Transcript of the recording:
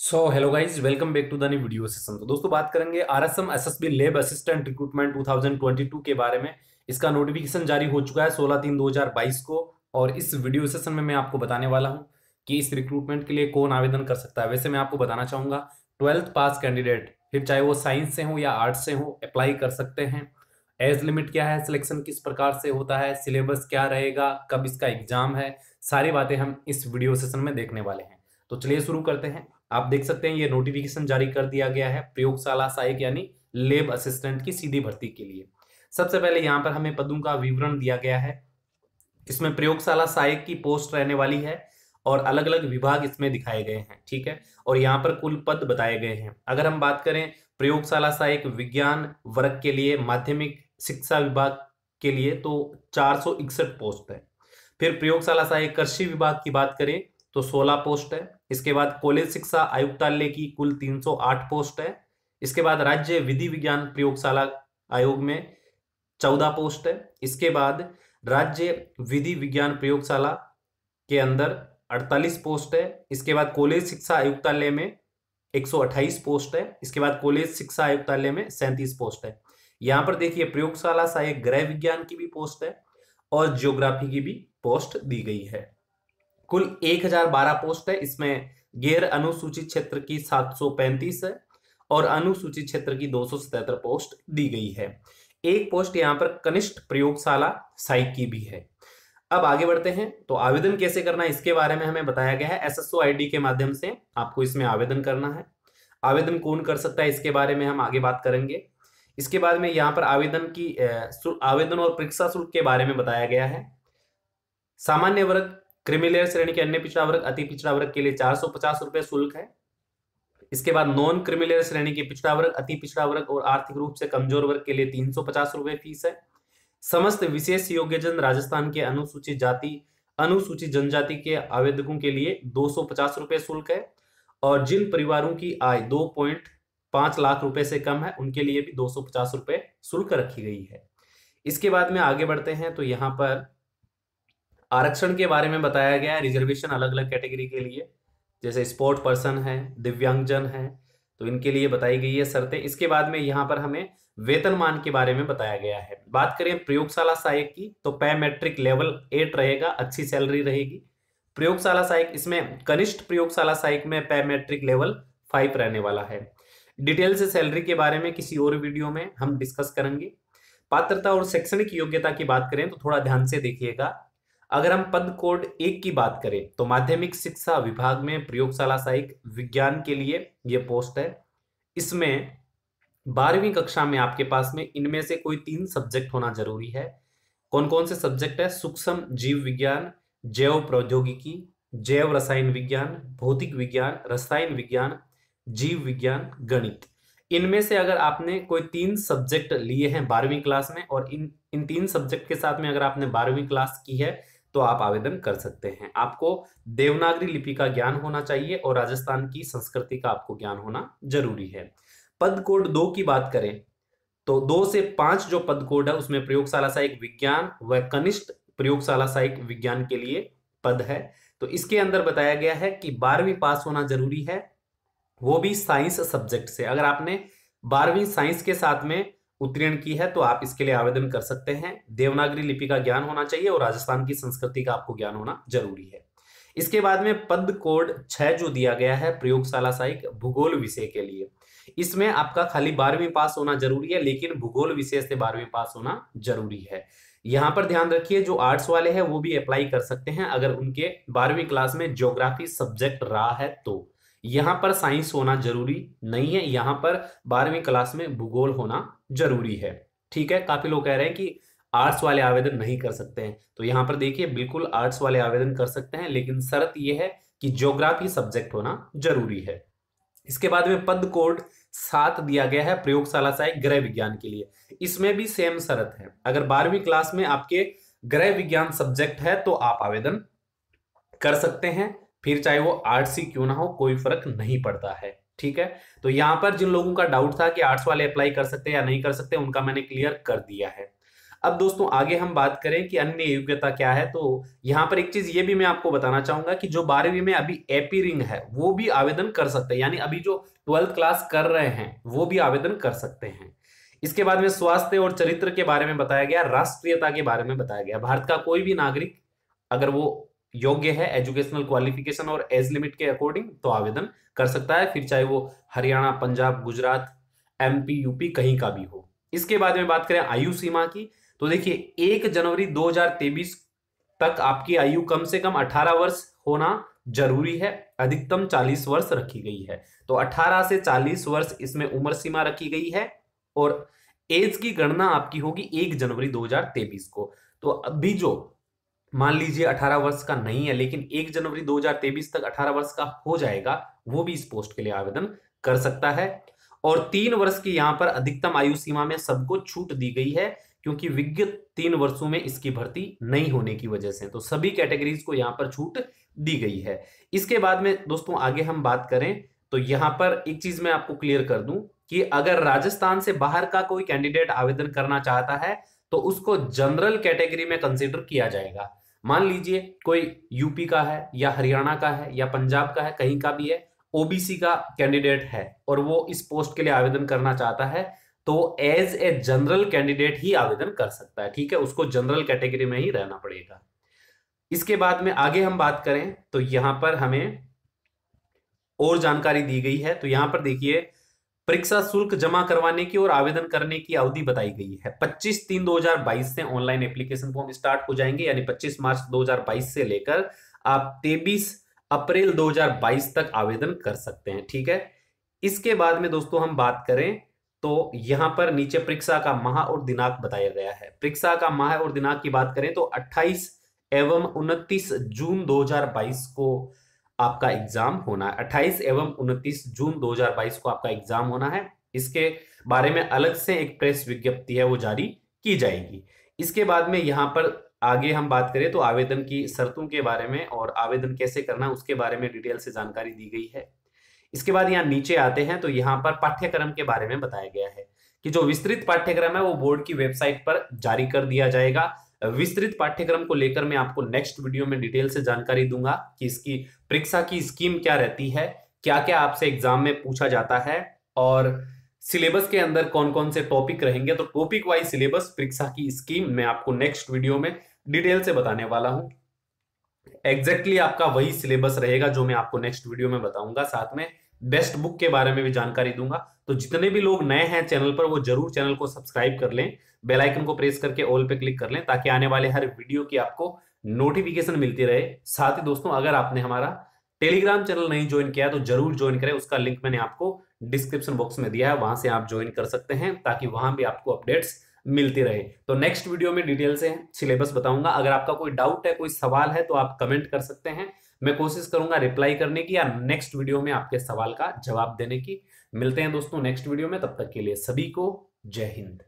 so hello guys welcome back to the new video session तो दोस्तों बात करेंगे R S M S S B lab assistant recruitment two के बारे में इसका नोटिफिकेशन जारी हो चुका है सोलह तीन बाईस को और इस वीडियो सेशन में मैं आपको बताने वाला हूँ कि इस रिक्रूटमेंट के लिए कौन आवेदन कर सकता है वैसे मैं आपको बताना चाहूंगा ट्वेल्थ पास कैंडिडेट फिर चाहे वो साइंस से हो या आर्ट्स से हो अप्लाई कर सकते हैं एज लिमिट क्या है सिलेक्शन किस प्रकार से होता है सिलेबस क्या रहेगा कब इसका एग्जाम है सारी बातें हम इस वीडियो सेशन में देखने वाले हैं तो चलिए शुरू करते हैं आप देख सकते हैं ये नोटिफिकेशन जारी कर दिया गया है प्रयोगशाला सहायक यानी लेब असिस्टेंट की सीधी भर्ती के लिए सबसे पहले यहाँ पर हमें पदों का विवरण दिया गया है इसमें प्रयोगशाला सहायक की पोस्ट रहने वाली है और अलग अलग विभाग इसमें दिखाए गए हैं ठीक है और यहाँ पर कुल पद बताए गए हैं अगर हम बात करें प्रयोगशाला सहायक विज्ञान वर्ग के लिए माध्यमिक शिक्षा विभाग के लिए तो चार पोस्ट है फिर प्रयोगशाला सहायक कृषि विभाग की बात करें तो सोलह पोस्ट है इसके बाद कॉलेज शिक्षा आयुक्तालय की कुल 308 पोस्ट है इसके बाद राज्य विधि विज्ञान प्रयोगशाला आयोग में चौदह पोस्ट है इसके बाद राज्य विधि विज्ञान प्रयोगशाला के अंदर 48 पोस्ट है इसके बाद कॉलेज शिक्षा आयुक्तालय में 128 पोस्ट है इसके बाद कॉलेज शिक्षा आयुक्तालय में सैंतीस पोस्ट है यहाँ पर देखिए प्रयोगशाला सहायक गृह विज्ञान की भी पोस्ट है और ज्योग्राफी की भी पोस्ट दी गई है कुल 1012 पोस्ट है इसमें गैर अनुसूचित क्षेत्र की 735 है और अनुसूचित क्षेत्र की दो पोस्ट दी गई है एक पोस्ट यहाँ पर कनिष्ठ प्रयोगशाला साइक की भी है अब आगे बढ़ते हैं तो आवेदन कैसे करना है इसके बारे में हमें बताया गया है एसएसओ आईडी के माध्यम से आपको इसमें आवेदन करना है आवेदन कौन कर सकता है इसके बारे में हम आगे बात करेंगे इसके बाद में यहाँ पर आवेदन की आवेदन और परीक्षा शुल्क के बारे में बताया गया है सामान्य वर्ग क्रिमिलेयर श्रेणी के अन्य पिछड़ा वर्ग अति पिछड़ा वर्ग के लिए चार सौ पचास रुपए शुल्क है इसके बाद नॉन क्रिमिलेयर श्रेणी के पिछड़ा वर्ग अति पिछड़ा वर्ग और आर्थिक रूप से कमजोर वर्ग के लिए तीन सौ पचास रुपए फीस है समस्त विशेष योग्यजन राजस्थान के अनुसूचित जाति अनुसूचित जनजाति के आवेदकों के लिए दो सौ पचास रुपए शुल्क है और जिन परिवारों की आय दो पॉइंट पांच लाख रुपए से कम है उनके लिए भी दो सौ पचास रुपए शुल्क रखी गई है इसके बाद में आगे बढ़ते हैं तो यहाँ पर आरक्षण के बारे में बताया गया है रिजर्वेशन अलग अलग कैटेगरी के लिए जैसे स्पोर्ट पर्सन है दिव्यांगजन है तो इनके लिए बताई गई है शर्तें इसके बाद में यहाँ पर हमें वेतनमान के बारे में बताया गया है बात करें प्रयोगशाला सहायक की तो पे मैट्रिक लेवल एट रहेगा अच्छी सैलरी रहेगी प्रयोगशाला सहायक इसमें कनिष्ठ प्रयोगशाला सहायक में पे मैट्रिक लेवल फाइव रहने वाला है डिटेल से सैलरी के बारे में किसी और वीडियो में हम डिस्कस करेंगे पात्रता और शैक्षणिक योग्यता की बात करें तो थोड़ा ध्यान से देखिएगा अगर हम पद कोड एक की बात करें तो माध्यमिक शिक्षा विभाग में प्रयोगशाला सहायक विज्ञान के लिए ये पोस्ट है इसमें बारहवीं कक्षा में आपके पास में इनमें से कोई तीन सब्जेक्ट होना जरूरी है कौन कौन से सब्जेक्ट है सूक्ष्म जीव विज्ञान जैव प्रौद्योगिकी जैव रसायन विज्ञान भौतिक विज्ञान रसायन विज्ञान जीव विज्ञान गणित इनमें से अगर आपने कोई तीन सब्जेक्ट लिए हैं बारहवीं क्लास में और इन इन तीन सब्जेक्ट के साथ में अगर आपने बारहवीं क्लास की है तो आप आवेदन कर सकते हैं आपको देवनागरी लिपि का ज्ञान होना चाहिए और राजस्थान की संस्कृति का आपको ज्ञान होना जरूरी है पद कोड दो की बात करें तो दो से पांच जो पद कोड है उसमें प्रयोगशाला सहायक विज्ञान व कनिष्ठ प्रयोगशाला सहायक विज्ञान के लिए पद है तो इसके अंदर बताया गया है कि बारहवीं पास होना जरूरी है वो भी साइंस सब्जेक्ट से अगर आपने बारहवीं साइंस के साथ में उत्तीर्ण की है तो आप इसके लिए आवेदन कर सकते हैं देवनागरी लिपि का ज्ञान होना चाहिए और राजस्थान की संस्कृति का आपको ज्ञान होना जरूरी है इसके बाद में पद कोड छह जो दिया गया है प्रयोगशाला साहिक भूगोल विषय के लिए इसमें आपका खाली बारहवीं पास होना जरूरी है लेकिन भूगोल विषय से बारहवीं पास होना जरूरी है यहाँ पर ध्यान रखिए जो आर्ट्स वाले हैं वो भी अप्लाई कर सकते हैं अगर उनके बारहवीं क्लास में ज्योग्राफी सब्जेक्ट रहा है तो यहाँ पर साइंस होना जरूरी नहीं है यहाँ पर बारहवीं क्लास में भूगोल होना जरूरी है ठीक है काफी लोग कह रहे हैं कि आर्ट्स वाले आवेदन नहीं कर सकते हैं तो यहाँ पर देखिए बिल्कुल आर्ट्स वाले आवेदन कर सकते हैं लेकिन शर्त यह है कि ज्योग्राफी सब्जेक्ट होना जरूरी है इसके बाद में पद कोड सात दिया गया है प्रयोगशाला सहायक ग्रह विज्ञान के लिए इसमें भी सेम शरत है अगर बारहवीं क्लास में आपके ग्रह विज्ञान सब्जेक्ट है तो आप आवेदन कर सकते हैं फिर चाहे वो आर्ट्स ही क्यों ना हो कोई फर्क नहीं पड़ता है ठीक है तो यहां पर जिन लोगों का डाउट था कि आर्ट्स वाले अप्लाई कर सकते हैं या नहीं कर सकते उनका मैंने क्लियर कर दिया है अब दोस्तों आगे हम बात करें कि अन्य योग्यता क्या है तो यहाँ पर एक चीज ये भी मैं आपको बताना चाहूंगा कि जो बारहवीं में अभी एपीरिंग है वो भी आवेदन कर सकते हैं यानी अभी जो ट्वेल्थ क्लास कर रहे हैं वो भी आवेदन कर सकते हैं इसके बाद में स्वास्थ्य और चरित्र के बारे में बताया गया राष्ट्रीयता के बारे में बताया गया भारत का कोई भी नागरिक अगर वो योग्य है एजुकेशनल क्वालिफिकेशन और एज लिमिट के अकॉर्डिंग तो आवेदन कर सकता है फिर चाहे वो हरियाणा पंजाब गुजरात एमपी यूपी कहीं का भी हो इसके बाद में बात करें आयु सीमा की तो देखिए एक जनवरी 2023 तक आपकी आयु कम से कम 18 वर्ष होना जरूरी है अधिकतम 40 वर्ष रखी गई है तो 18 से 40 वर्ष इसमें उम्र सीमा रखी गई है और एज की गणना आपकी होगी एक जनवरी 2023 को तो अभी जो मान लीजिए 18 वर्ष का नहीं है लेकिन 1 जनवरी 2023 तक 18 वर्ष का हो जाएगा वो भी इस पोस्ट के लिए आवेदन कर सकता है और तीन वर्ष की यहाँ पर अधिकतम आयु सीमा में सबको छूट दी गई है क्योंकि विज्ञ तीन वर्षों में इसकी भर्ती नहीं होने की वजह से तो सभी कैटेगरीज को यहाँ पर छूट दी गई है इसके बाद में दोस्तों आगे हम बात करें तो यहां पर एक चीज मैं आपको क्लियर कर दूं कि अगर राजस्थान से बाहर का कोई कैंडिडेट आवेदन करना चाहता है तो उसको जनरल कैटेगरी में कंसिडर किया जाएगा मान लीजिए कोई यूपी का है या हरियाणा का है या पंजाब का है कहीं का भी है ओबीसी का कैंडिडेट है और वो इस पोस्ट के लिए आवेदन करना चाहता है तो एज ए जनरल कैंडिडेट ही आवेदन कर सकता है ठीक है उसको जनरल कैटेगरी में ही रहना पड़ेगा इसके बाद में आगे हम बात करें तो यहां पर हमें और जानकारी दी गई है तो यहां पर देखिए परीक्षा शुल्क जमा करवाने की और आवेदन करने की अवधि बताई गई है 25 तीन 2022 से ऑनलाइन एप्लीकेशन फॉर्म स्टार्ट हो जाएंगे यानी 25 मार्च 2022 से लेकर आप 23 अप्रैल 2022 तक आवेदन कर सकते हैं ठीक है इसके बाद में दोस्तों हम बात करें तो यहां पर नीचे परीक्षा का माह और दिनांक बताया गया है परीक्षा का माह और दिनांक की बात करें तो 28 एवं 29 जून 2022 को आपका एग्जाम होना है 28 एवं 29 जून 2022 को आपका एग्जाम होना है इसके बारे में अलग से एक प्रेस विज्ञप्ति है वो जारी की जाएगी इसके बाद में यहाँ पर आगे हम बात करें तो आवेदन की शर्तों के बारे में और आवेदन कैसे करना उसके बारे में डिटेल से जानकारी दी गई है इसके बाद यहाँ नीचे आते हैं तो यहाँ पर पाठ्यक्रम के बारे में बताया गया है कि जो विस्तृत पाठ्यक्रम है वो बोर्ड की वेबसाइट पर जारी कर दिया जाएगा विस्तृत पाठ्यक्रम को लेकर मैं आपको नेक्स्ट वीडियो में डिटेल से जानकारी दूंगा कि इसकी परीक्षा की स्कीम क्या रहती है क्या क्या आपसे एग्जाम में पूछा जाता है और सिलेबस के अंदर कौन कौन से टॉपिक रहेंगे तो टॉपिक वाइज सिलेबस परीक्षा की स्कीम मैं आपको नेक्स्ट वीडियो में डिटेल से बताने वाला हूं एग्जैक्टली exactly आपका वही सिलेबस रहेगा जो मैं आपको नेक्स्ट वीडियो में बताऊंगा साथ में बेस्ट बुक के बारे में भी जानकारी दूंगा तो जितने भी लोग नए हैं चैनल पर वो जरूर चैनल को सब्सक्राइब कर लें बेल आइकन को प्रेस करके ऑल पे क्लिक कर लें ताकि आने वाले हर वीडियो की आपको नोटिफिकेशन मिलती रहे साथ ही दोस्तों अगर आपने हमारा टेलीग्राम चैनल नहीं ज्वाइन किया तो जरूर ज्वाइन करें उसका लिंक मैंने आपको डिस्क्रिप्शन बॉक्स में दिया है वहां से आप ज्वाइन कर सकते हैं ताकि वहां भी आपको अपडेट्स मिलती रहे तो नेक्स्ट वीडियो में डिटेल से सिलेबस बताऊंगा अगर आपका कोई डाउट है कोई सवाल है तो आप कमेंट कर सकते हैं मैं कोशिश करूंगा रिप्लाई करने की या नेक्स्ट वीडियो में आपके सवाल का जवाब देने की मिलते हैं दोस्तों नेक्स्ट वीडियो में तब तक के लिए सभी को जय हिंद